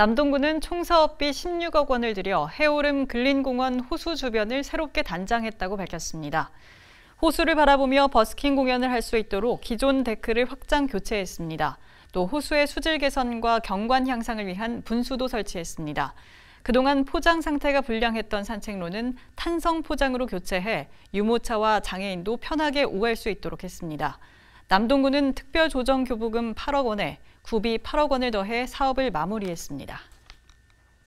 남동구는 총사업비 16억 원을 들여 해오름 근린공원 호수 주변을 새롭게 단장했다고 밝혔습니다. 호수를 바라보며 버스킹 공연을 할 수 있도록 기존 데크를 확장 교체했습니다. 또 호수의 수질 개선과 경관 향상을 위한 분수도 설치했습니다. 그동안 포장 상태가 불량했던 산책로는 탄성 포장으로 교체해 유모차와 장애인도 편하게 오갈 수 있도록 했습니다. 남동구는 특별조정교부금 8억 원에 구비 8억 원을 더해 사업을 마무리했습니다.